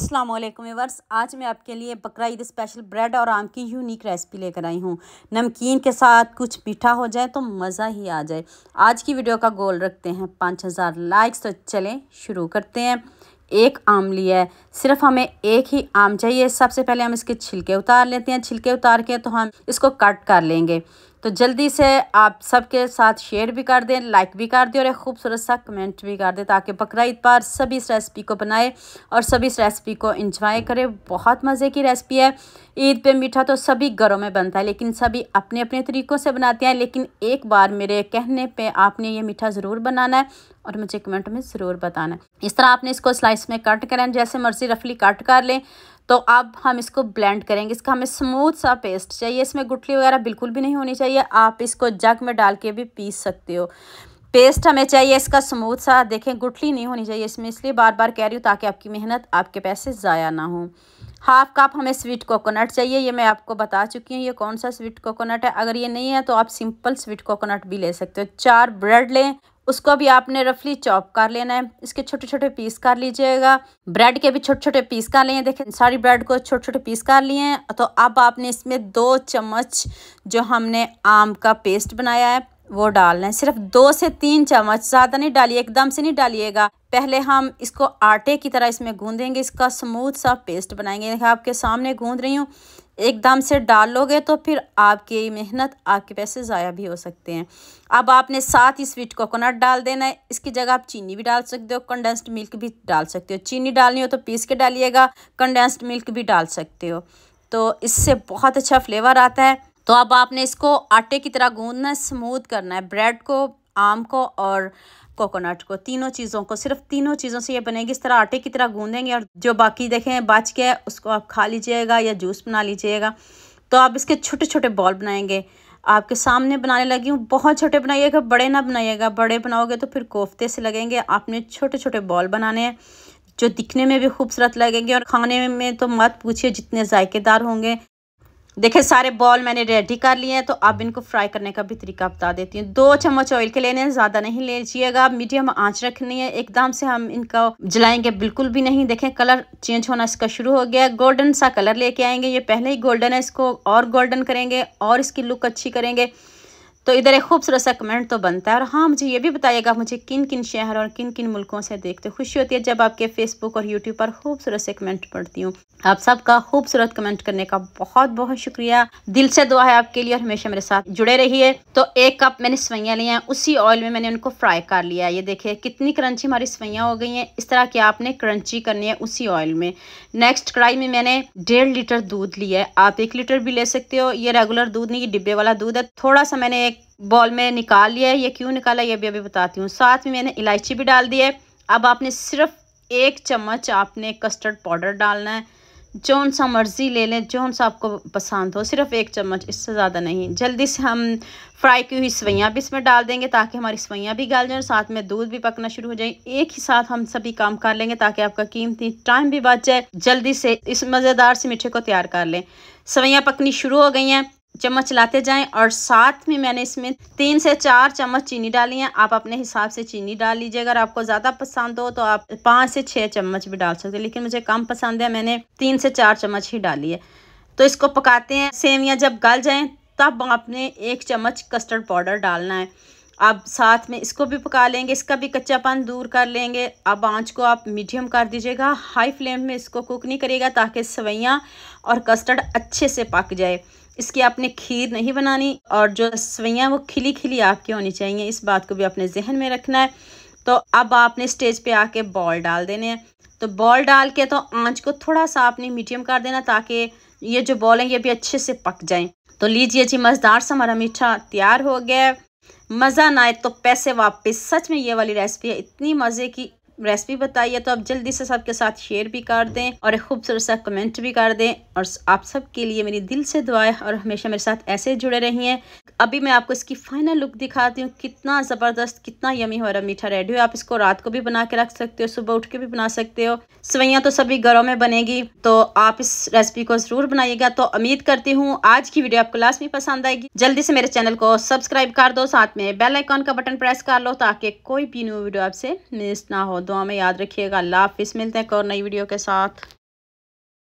असलम व्यवर्स आज मैं आपके लिए बकरा ईद स्पेशल ब्रेड और आम की यूनिक रेसिपी लेकर आई हूँ नमकीन के साथ कुछ मीठा हो जाए तो मज़ा ही आ जाए आज की वीडियो का गोल रखते हैं पाँच हज़ार लाइक्स तो चलें शुरू करते हैं एक आम लिया है सिर्फ हमें एक ही आम चाहिए सबसे पहले हम इसके छिलके उतार लेते हैं छिलके उतार के तो हम इसको कट कर लेंगे तो जल्दी से आप सबके साथ शेयर भी कर दें लाइक भी कर दें और एक खूबसूरत सा कमेंट भी कर दें ताकि बकरा ईद पर सभी इस रेसिपी को बनाए और सभी इस रेसिपी को इंजॉय करें बहुत मज़े की रेसिपी है ईद पे मीठा तो सभी घरों में बनता है लेकिन सभी अपने अपने तरीक़ों से बनाते हैं लेकिन एक बार मेरे कहने पर आपने ये मीठा ज़रूर बनाना है और मुझे कमेंट में ज़रूर बताना है इस तरह आपने इसको स्लाइस में कट करें जैसे मर्ज़ी रफली कट कर लें तो अब हम इसको ब्लेंड करेंगे इसका हमें स्मूथ सा पेस्ट चाहिए इसमें गुटली वगैरह बिल्कुल भी नहीं होनी चाहिए आप इसको जग में डाल के भी पीस सकते हो पेस्ट हमें चाहिए इसका स्मूथ सा देखें गुटली नहीं होनी चाहिए इसमें इसलिए बार बार कह रही हूँ ताकि आपकी मेहनत आपके पैसे ज़ाया ना हो हाफ़ कप हमें स्वीट कोकोनट चाहिए ये मैं आपको बता चुकी हूँ ये कौन सा स्वीट कोकोनट है अगर ये नहीं है तो आप सिंपल स्वीट कोकोनट भी ले सकते हो चार ब्रेड लें उसको भी आपने रफली चॉप कर लेना है इसके छोटे छोटे पीस कर लीजिएगा ब्रेड के भी छोटे छोटे पीस कर लिए देखें सारी ब्रेड को छोटे छोटे पीस कर लिए हैं तो अब आपने इसमें दो चम्मच जो हमने आम का पेस्ट बनाया है वो डालना है सिर्फ दो से तीन चम्मच ज़्यादा नहीं डालिए एकदम से नहीं डालिएगा पहले हम इसको आटे की तरह इसमें गूंदेंगे इसका स्मूथ सा पेस्ट बनाएंगे देखिए आपके सामने गूंद रही हूँ एकदम से डाल लोगे तो फिर आपकी मेहनत आपके पैसे ज़ाया भी हो सकते हैं अब आपने साथ ही स्वीट कोकोनट डाल देना है इसकी जगह आप चीनी भी डाल सकते हो कंडेंस्ड मिल्क भी डाल सकते हो चीनी डालनी हो तो पीस के डालिएगा कंडेंस्ड मिल्क भी डाल सकते हो तो इससे बहुत अच्छा फ्लेवर आता है तो अब आपने इसको आटे की तरह गूंदना स्मूथ करना है ब्रेड को आम को और कोकोनट को तीनों चीज़ों को सिर्फ तीनों चीज़ों से ये बनेगी इस तरह आटे की तरह गूंदेंगे और जो बाकी देखें बच गया उसको आप खा लीजिएगा या जूस बना लीजिएगा तो आप इसके छोटे छोटे बॉल बनाएंगे आपके सामने बनाने लगी हूँ बहुत छोटे बनाइएगा बड़े ना बनाइएगा बड़े बनाओगे तो फिर कोफ्ते से लगेंगे आपने छोटे छोटे बॉल बनाने हैं जो दिखने में भी खूबसूरत लगेंगे और खाने में तो मत पूछिए जितने जायकेदार होंगे देखे सारे बॉल मैंने रेडी कर लिए हैं तो अब इनको फ्राई करने का भी तरीका बता देती हूँ दो चम्मच ऑयल के लेने हैं ज़्यादा नहीं लीजिएगा मीडियम आंच रखनी है एकदम से हम इनका जलाएंगे बिल्कुल भी नहीं देखें कलर चेंज होना इसका शुरू हो गया गोल्डन सा कलर लेके आएंगे ये पहले ही गोल्डन है इसको और गोल्डन करेंगे और इसकी लुक अच्छी करेंगे तो इधर एक खूबसूरत सा कमेंट तो बनता है और हाँ मुझे ये भी बताइएगा मुझे किन किन शहर और किन किन मुल्कों से देखते खुशी होती है जब आपके फेसबुक और यूट्यूब पर खूबसूरत से कमेंट पढ़ती हूँ आप सबका खूबसूरत कमेंट करने का बहुत बहुत शुक्रिया दिल से दुआ है आपके लिए और हमेशा मेरे साथ जुड़े रहिए तो एक कप मैंने सवैयाँ लिया हैं उसी ऑयल में मैंने उनको फ्राई कर लिया है ये देखिए कितनी क्रंची हमारी सवैयाँ हो गई हैं इस तरह की आपने क्रंची करनी है उसी ऑयल में नेक्स्ट कढ़ाई में मैंने डेढ़ लीटर दूध लिया है आप एक लीटर भी ले सकते हो ये रेगुलर दूध नहीं ये डिब्बे वाला दूध है थोड़ा सा मैंने एक बॉल में निकाल लिया है ये क्यों निकाला ये भी अभी बताती हूँ साथ में मैंने इलायची भी डाल दी है अब आपने सिर्फ एक चम्मच आपने कस्टर्ड पाउडर डालना है जौन सा मर्ज़ी ले लें जौन सा आपको पसंद हो सिर्फ एक चम्मच इससे ज़्यादा नहीं जल्दी से हम फ्राई की हुई सवैयाँ भी इसमें डाल देंगे ताकि हमारी सवैयाँ भी गल जाएँ साथ में दूध भी पकना शुरू हो जाए एक ही साथ हम सभी काम कर लेंगे ताकि आपका कीमती टाइम भी बच जाए जल्दी से इस मज़ेदार से मीठे को तैयार कर लें सवैयाँ पकनी शुरू हो गई हैं चम्मच चलाते जाएं और साथ में मैंने इसमें तीन से चार चम्मच चीनी डाली है आप अपने हिसाब से चीनी डाल लीजिए अगर आपको ज़्यादा पसंद हो तो आप पाँच से छः चम्मच भी डाल सकते हैं लेकिन मुझे कम पसंद है मैंने तीन से चार चम्मच ही डाली है तो इसको पकाते हैं सेवियाँ जब गल जाएँ तब आपने एक चम्मच कस्टर्ड पाउडर डालना है आप साथ में इसको भी पका लेंगे इसका भी कच्चापन दूर कर लेंगे अब आंच को आप मीडियम कर दीजिएगा हाई फ्लेम में इसको कुक नहीं करिएगा ताकि सवैयाँ और कस्टर्ड अच्छे से पक जाए इसकी आपने खीर नहीं बनानी और जो रसवैयाँ वो खिली खिली आपकी होनी चाहिए इस बात को भी अपने जहन में रखना है तो अब आपने स्टेज पे आके बॉल डाल देने हैं तो बॉल डाल के तो आंच को थोड़ा सा आपने मीडियम कर देना ताकि ये जो बॉल हैं ये भी अच्छे से पक जाएं तो लीजिए जी मज़ेदार सा हमारा मीठा तैयार हो गया मज़ा ना आए तो पैसे वापस सच में ये वाली रेसिपी है इतनी मज़े की रेसिपी बताई है तो आप जल्दी से सबके साथ शेयर भी कर दें और एक खूबसूरत सा कमेंट भी कर दें और आप सबके लिए मेरी दिल से दुआएं और हमेशा मेरे साथ ऐसे जुड़े रहिए अभी मैं आपको इसकी फाइनल लुक दिखाती हूँ कितना ज़बरदस्त कितना यमी हो रहा मीठा रेडी हो आप इसको रात को भी बना के रख सकते हो सुबह उठ के भी बना सकते हो सवैयाँ तो सभी घरों में बनेगी तो आप इस रेसिपी को ज़रूर बनाइएगा तो उम्मीद करती हूँ आज की वीडियो आपको लास्ट में पसंद आएगी जल्दी से मेरे चैनल को सब्सक्राइब कर दो साथ में बेल आइकॉन का बटन प्रेस कर लो ताकि कोई भी न्यू वीडियो आपसे मिस ना हो दुआ में याद रखिएगा अल्लाह हाफिज़ मिलते हैं एक और नई वीडियो के साथ